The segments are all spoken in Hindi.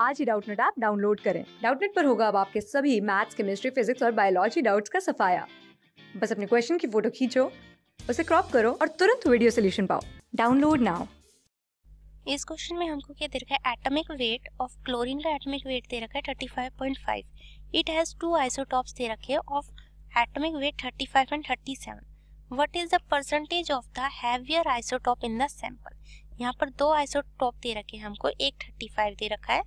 आज ही डाउटनेट ऐप डाउनलोड करें डाउटनेट पर होगा अब आपके सभी मैथ्स केमिस्ट्री फिजिक्स और बायोलॉजी डाउट्स का सफाया बस अपने क्वेश्चन की फोटो खींचो उसे क्रॉप करो और तुरंत वीडियो सोल्यूशन पाओ डाउनलोड नाउ इस क्वेश्चन में हमको क्या दे रखा है एटॉमिक वेट ऑफ क्लोरीन का एटॉमिक वेट दे रखा है 35.5 इट हैज टू आइसोटॉप्स दे रखे हैं of atomic weight 35 and 37 what is the percentage of the heavier isotope in the sample यहाँ पर दो आइसोटॉप दे रखे हैं हमको एक थर्टी फाइव दे रखा है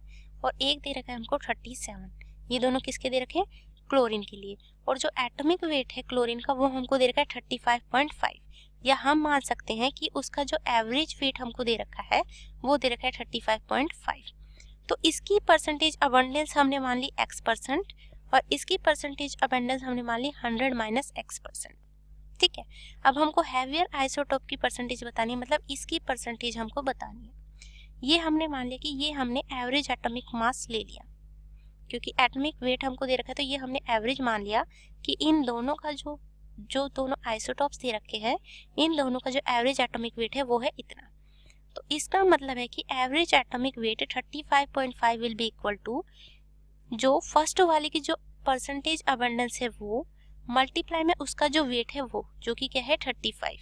और एक दे रखा है हमको थर्टी सेवन ये दोनों किसके दे रखे हैं क्लोरीन के लिए और जो एटॉमिक वेट है क्लोरीन का वो हमको दे रखा है थर्टी फाइव पॉइंट फाइव या हम मान सकते हैं कि उसका जो एवरेज वेट हमको दे रखा है वो दे रखा है थर्टी फाइव पॉइंट फाइव तो इसकी परसेंटेज अबंडेंस हमने मान ली एक्स परसेंट और इसकी परसेंटेज अबंडेंस हमने मान ली हंड्रेड माइनस एक्स परसेंट ठीक है अब हमको हैवियर आइसोटोप की परसेंटेज बतानी है मतलब इसकी परसेंटेज हमको बतानी है ये हमने मान लिया कि ये हमने एवरेज एटॉमिक मास ले लिया क्योंकि एटॉमिक वेट हमको दे रखा है तो ये हमने एवरेज मान लिया कि इन दोनों का जो जो दोनों आइसोटॉप्स दे रखे हैं इन दोनों का जो एवरेज एटॉमिक वेट है वो है इतना तो इसका मतलब है कि average atomic weight 35.5 will be equal to जो फर्स्ट वाले की जो परसेंटेज अबंडेंस है वो मल्टीप्लाई में उसका जो वेट है वो जो कि क्या है थर्टी फाइव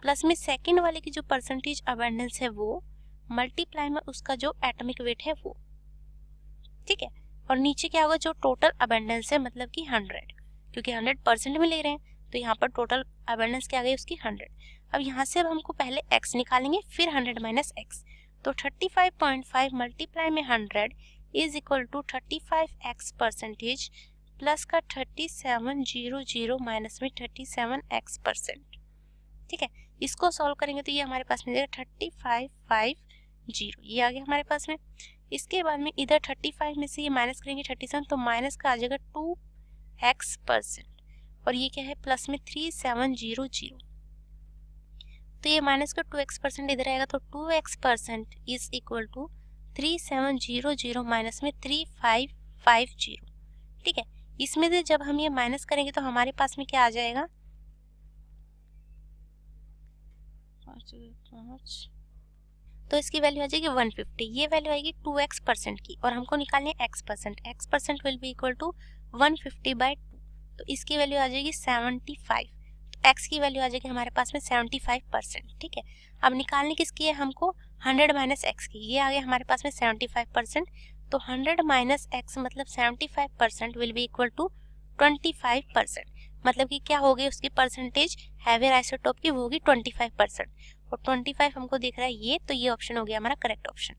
प्लस में सेकेंड वाले की जो परसेंटेज अबेंडेंस है वो मल्टीप्लाई में उसका जो एटमिक वेट है वो ठीक है और नीचे क्या होगा जो टोटल अबेंडेंस है मतलब कि हंड्रेड क्योंकि हंड्रेड परसेंट में ले रहे हैं तो यहाँ पर टोटल अबेंडेंस क्या आ गई उसकी हंड्रेड अब यहाँ से अब हमको पहले एक्स निकालेंगे फिर हंड्रेड माइनस एक्स तो thirty five point five multiply में hundred is equal to thirty five x percentage plus का thirty seven zero zero minus में थर्टी सेवन एक्स परसेंट ठीक है इसको सॉल्व करेंगे तो ये हमारे पास जाएगा थर्टी फाइव फाइव जीरो ये आ गया हमारे पास में इसके बाद में इधर थर्टी फाइव में से ये माइनस करेंगे थर्टी सेवन तो माइनस का आ जाएगा टू एक्स परसेंट और ये क्या है प्लस में थ्री सेवन जीरो जीरो तो ये माइनस का टू एक्स परसेंट इधर आएगा तो two x percent is equal to three seven zero zero minus में थ्री फाइव फाइव जीरो ठीक है इसमें से जब हम ये माइनस करेंगे तो हमारे पास में क्या आ जाएगा तो इसकी वैल्यू आ जाएगी 150 ये वैल्यू आएगी 2x परसेंट की और हमको निकालनी है x percent x percent will be equal to 150 fifty by two तो इसकी वैल्यू आ जाएगी 75 तो x की वैल्यू आ जाएगी हमारे पास में 75 परसेंट ठीक है अब निकालनी किसकी है हमको 100 माइनस एक्स की ये आ गया हमारे पास में 75 परसेंट तो 100 माइनस एक्स मतलब 75 percent will be equal to 25 percent मतलब कि क्या होगी उसकी परसेंटेज हैवियर आइसोटोप की होगी 25 परसेंट और 25 हमको दिख रहा है ये तो ये ऑप्शन हो गया हमारा करेक्ट ऑप्शन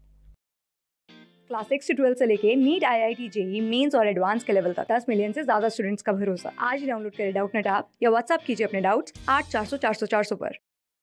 क्लास सिक्स से ट्वेल्थ से लेके NEET I I T JEE Mains और एडवांस के लेवल तक दस मिलियन से ज्यादा स्टूडेंट्स का भरोसा आज डाउनलोड करें डाउट नेट ऐप या व्हाट्सअप कीजिए अपने डाउट्स आठ चार सौ चार सौ चार सौ पर